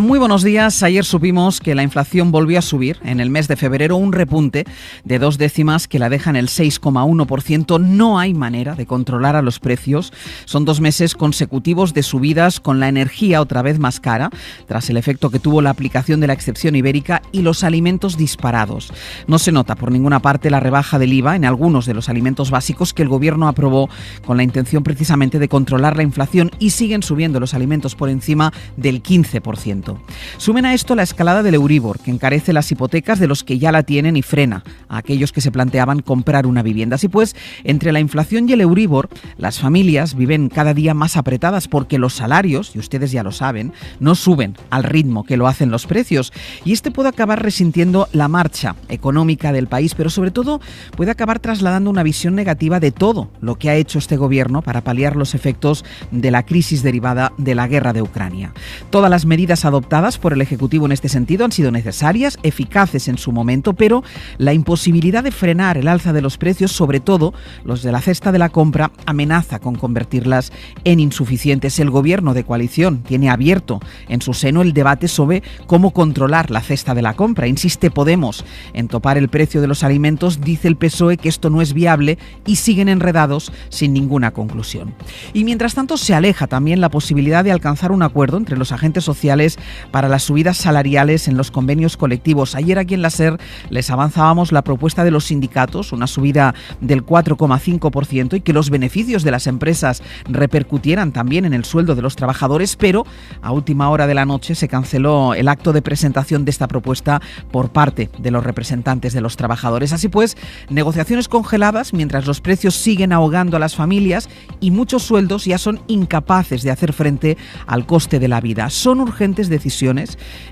Muy buenos días. Ayer supimos que la inflación volvió a subir en el mes de febrero, un repunte de dos décimas que la deja en el 6,1%. No hay manera de controlar a los precios. Son dos meses consecutivos de subidas con la energía otra vez más cara, tras el efecto que tuvo la aplicación de la excepción ibérica y los alimentos disparados. No se nota por ninguna parte la rebaja del IVA en algunos de los alimentos básicos que el gobierno aprobó con la intención precisamente de controlar la inflación y siguen subiendo los alimentos por encima del 15%. Sumen a esto la escalada del Euribor, que encarece las hipotecas de los que ya la tienen y frena a aquellos que se planteaban comprar una vivienda. Así pues, entre la inflación y el Euribor, las familias viven cada día más apretadas porque los salarios, y ustedes ya lo saben, no suben al ritmo que lo hacen los precios. Y este puede acabar resintiendo la marcha económica del país, pero sobre todo puede acabar trasladando una visión negativa de todo lo que ha hecho este gobierno para paliar los efectos de la crisis derivada de la guerra de Ucrania. Todas las medidas adoptadas adoptadas por el Ejecutivo en este sentido han sido necesarias, eficaces en su momento, pero la imposibilidad de frenar el alza de los precios, sobre todo los de la cesta de la compra, amenaza con convertirlas en insuficientes. El gobierno de coalición tiene abierto en su seno el debate sobre cómo controlar la cesta de la compra. Insiste Podemos en topar el precio de los alimentos, dice el PSOE que esto no es viable y siguen enredados sin ninguna conclusión. Y mientras tanto se aleja también la posibilidad de alcanzar un acuerdo entre los agentes sociales para las subidas salariales en los convenios colectivos. Ayer aquí en la SER les avanzábamos la propuesta de los sindicatos, una subida del 4,5% y que los beneficios de las empresas repercutieran también en el sueldo de los trabajadores, pero a última hora de la noche se canceló el acto de presentación de esta propuesta por parte de los representantes de los trabajadores. Así pues, negociaciones congeladas mientras los precios siguen ahogando a las familias y muchos sueldos ya son incapaces de hacer frente al coste de la vida. Son urgentes de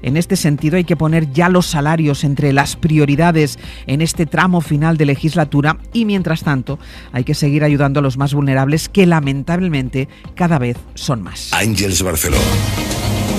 en este sentido hay que poner ya los salarios entre las prioridades en este tramo final de legislatura y mientras tanto hay que seguir ayudando a los más vulnerables que lamentablemente cada vez son más.